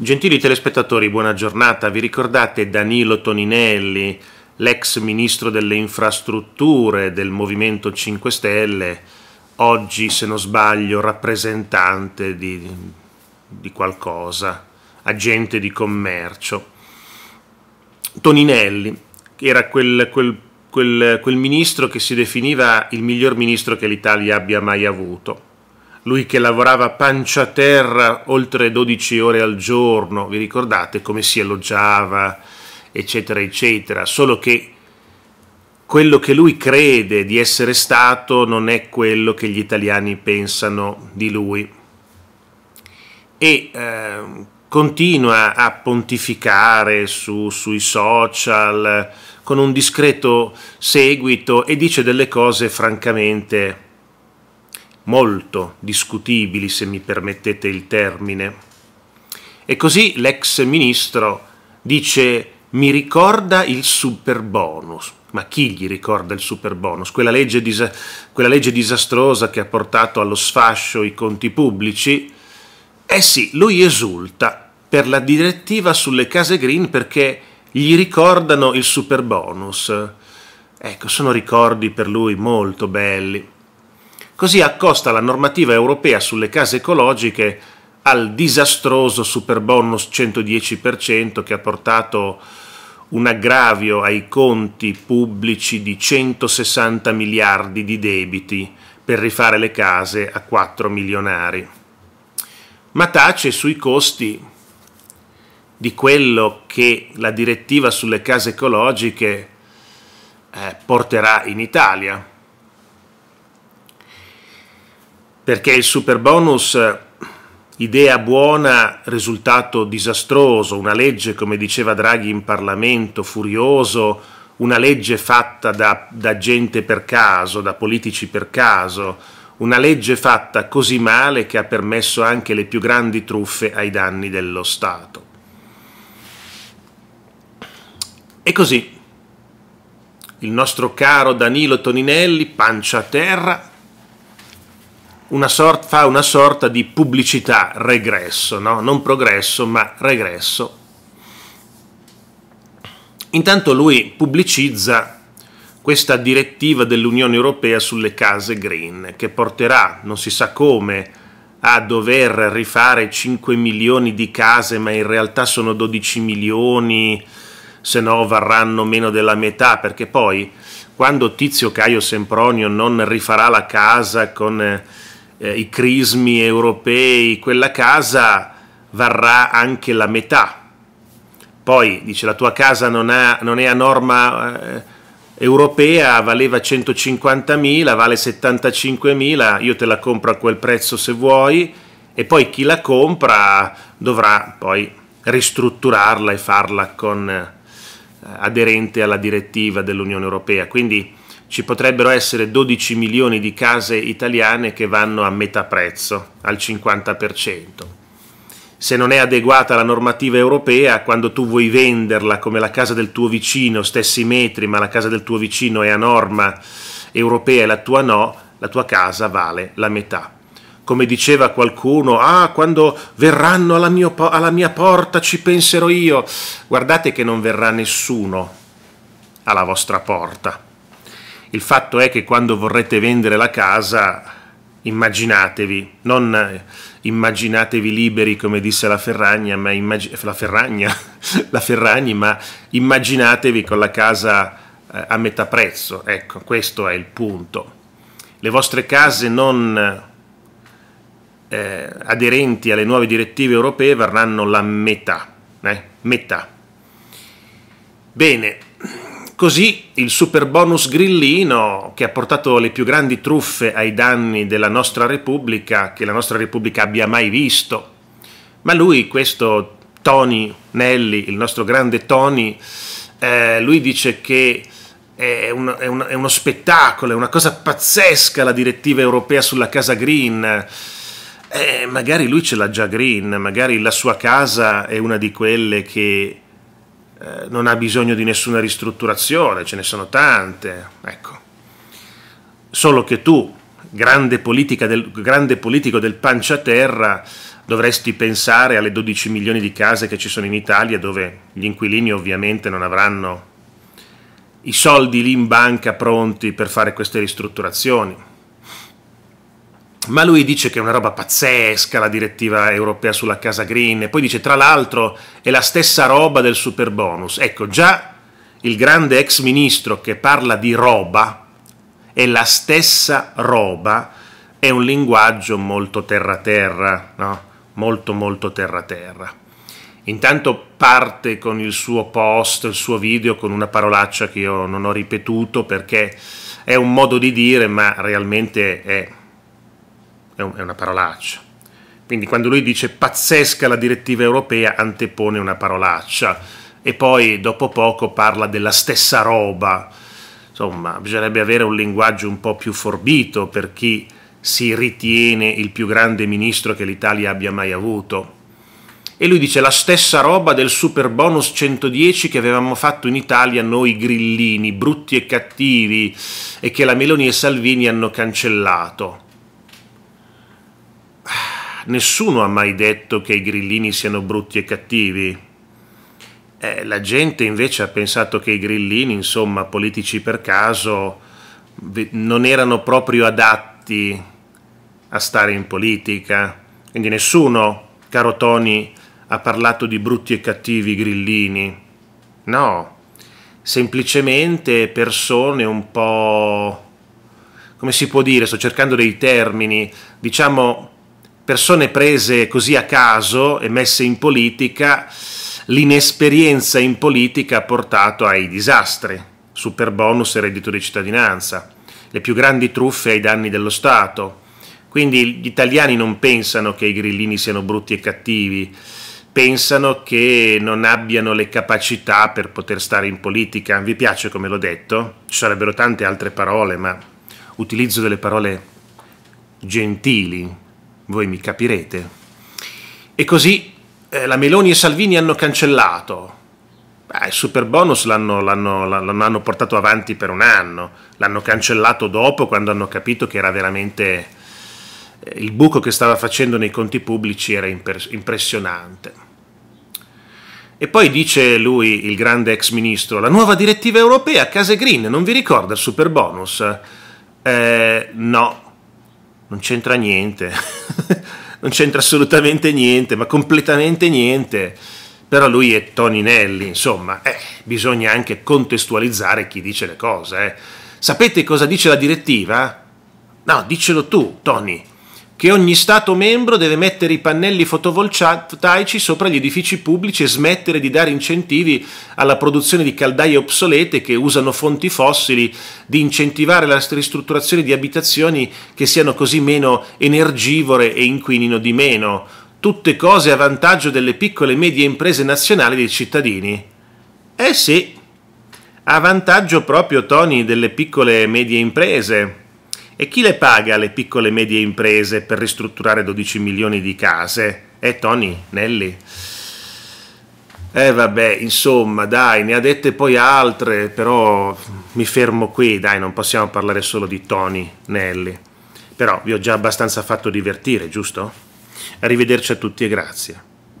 Gentili telespettatori, buona giornata. Vi ricordate Danilo Toninelli, l'ex ministro delle infrastrutture del Movimento 5 Stelle, oggi, se non sbaglio, rappresentante di, di qualcosa, agente di commercio. Toninelli era quel, quel, quel, quel ministro che si definiva il miglior ministro che l'Italia abbia mai avuto lui che lavorava pancia a terra oltre 12 ore al giorno, vi ricordate come si elogiava, eccetera, eccetera, solo che quello che lui crede di essere stato non è quello che gli italiani pensano di lui. E eh, continua a pontificare su, sui social con un discreto seguito e dice delle cose francamente molto discutibili, se mi permettete il termine. E così l'ex ministro dice mi ricorda il super bonus. Ma chi gli ricorda il super bonus? Quella legge, disa- quella legge disastrosa che ha portato allo sfascio i conti pubblici? Eh sì, lui esulta per la direttiva sulle case green perché gli ricordano il super bonus. Ecco, sono ricordi per lui molto belli. Così accosta la normativa europea sulle case ecologiche al disastroso superbonus 110% che ha portato un aggravio ai conti pubblici di 160 miliardi di debiti per rifare le case a 4 milionari. Ma tace sui costi di quello che la direttiva sulle case ecologiche eh, porterà in Italia. perché il super bonus, eh, idea buona, risultato disastroso, una legge, come diceva Draghi in Parlamento, furioso, una legge fatta da, da gente per caso, da politici per caso, una legge fatta così male che ha permesso anche le più grandi truffe ai danni dello Stato. E così il nostro caro Danilo Toninelli, pancia a terra, una sorta, fa una sorta di pubblicità regresso, no? non progresso ma regresso. Intanto lui pubblicizza questa direttiva dell'Unione Europea sulle case green che porterà, non si sa come, a dover rifare 5 milioni di case ma in realtà sono 12 milioni, se no varranno meno della metà perché poi quando Tizio Caio Sempronio non rifarà la casa con eh, eh, i crismi europei, quella casa varrà anche la metà. Poi dice la tua casa non, ha, non è a norma eh, europea, valeva 150.000, vale 75.000, io te la compro a quel prezzo se vuoi e poi chi la compra dovrà poi ristrutturarla e farla con, eh, aderente alla direttiva dell'Unione Europea. Quindi ci potrebbero essere 12 milioni di case italiane che vanno a metà prezzo, al 50%. Se non è adeguata la normativa europea, quando tu vuoi venderla come la casa del tuo vicino, stessi metri, ma la casa del tuo vicino è a norma europea e la tua no, la tua casa vale la metà. Come diceva qualcuno, ah, quando verranno alla, mio, alla mia porta ci penserò io. Guardate che non verrà nessuno alla vostra porta il fatto è che quando vorrete vendere la casa, immaginatevi, non eh, immaginatevi liberi come disse la Ferragna, ma, immag- la Ferragna, la Ferragni, ma immaginatevi con la casa eh, a metà prezzo. Ecco, questo è il punto. Le vostre case non eh, aderenti alle nuove direttive europee varranno la metà. Eh? metà. Bene, Così il super bonus grillino, che ha portato le più grandi truffe ai danni della nostra Repubblica, che la nostra Repubblica abbia mai visto. Ma lui, questo Tony Nelli, il nostro grande Tony, eh, lui dice che è, un, è, un, è, uno spettacolo, è una cosa pazzesca la direttiva europea sulla casa green. Eh, magari lui ce l'ha già green, magari la sua casa è una di quelle che eh, non ha bisogno di nessuna ristrutturazione, ce ne sono tante, ecco. Solo che tu, grande, del, grande politico del panciaterra, dovresti pensare alle 12 milioni di case che ci sono in Italia dove gli inquilini ovviamente non avranno i soldi lì in banca pronti per fare queste ristrutturazioni ma lui dice che è una roba pazzesca la direttiva europea sulla casa green e poi dice tra l'altro è la stessa roba del super bonus. Ecco, già il grande ex ministro che parla di roba è la stessa roba, è un linguaggio molto terra-terra, no? molto molto terra-terra. Intanto parte con il suo post, il suo video, con una parolaccia che io non ho ripetuto perché è un modo di dire, ma realmente è è, un, è una parolaccia. Quindi quando lui dice pazzesca la direttiva europea, antepone una parolaccia e poi dopo poco parla della stessa roba. Insomma, bisognerebbe avere un linguaggio un po' più forbito per chi si ritiene il più grande ministro che l'Italia abbia mai avuto. E lui dice la stessa roba del super bonus 110 che avevamo fatto in Italia noi grillini, brutti e cattivi, e che la Meloni e Salvini hanno cancellato Nessuno ha mai detto che i grillini siano brutti e cattivi. Eh, la gente invece ha pensato che i grillini, insomma, politici per caso, non erano proprio adatti a stare in politica. Quindi nessuno, caro Tony, ha parlato di brutti e cattivi grillini. No, semplicemente persone un po'... come si può dire? Sto cercando dei termini, diciamo persone prese così a caso e messe in politica, l'inesperienza in politica ha portato ai disastri, super bonus e reddito di cittadinanza, le più grandi truffe ai danni dello Stato. Quindi gli italiani non pensano che i grillini siano brutti e cattivi, pensano che non abbiano le capacità per poter stare in politica. Vi piace come l'ho detto? Ci sarebbero tante altre parole, ma utilizzo delle parole gentili, voi mi capirete. E così eh, la Meloni e Salvini hanno cancellato. Beh, il super bonus l'hanno, l'hanno, l'hanno, portato avanti per un anno, l'hanno cancellato dopo quando hanno capito che era veramente eh, il buco che stava facendo nei conti pubblici era impres- impressionante. E poi dice lui, il grande ex ministro, la nuova direttiva europea, case green, non vi ricorda il super bonus? Eh, no, non c'entra niente, non c'entra assolutamente niente, ma completamente niente. Però lui è Nelli, insomma, eh, bisogna anche contestualizzare chi dice le cose. Eh. Sapete cosa dice la direttiva? No, dicelo tu, Tony che ogni Stato membro deve mettere i pannelli fotovoltaici sopra gli edifici pubblici e smettere di dare incentivi alla produzione di caldaie obsolete che usano fonti fossili, di incentivare la ristrutturazione di abitazioni che siano così meno energivore e inquinino di meno. Tutte cose a vantaggio delle piccole e medie imprese nazionali dei cittadini. Eh sì, a vantaggio proprio, Tony, delle piccole e medie imprese. E chi le paga le piccole e medie imprese per ristrutturare 12 milioni di case? Eh Tony, Nelly? Eh vabbè, insomma, dai, ne ha dette poi altre, però mi fermo qui, dai, non possiamo parlare solo di Tony, Nelly. Però vi ho già abbastanza fatto divertire, giusto? Arrivederci a tutti e grazie.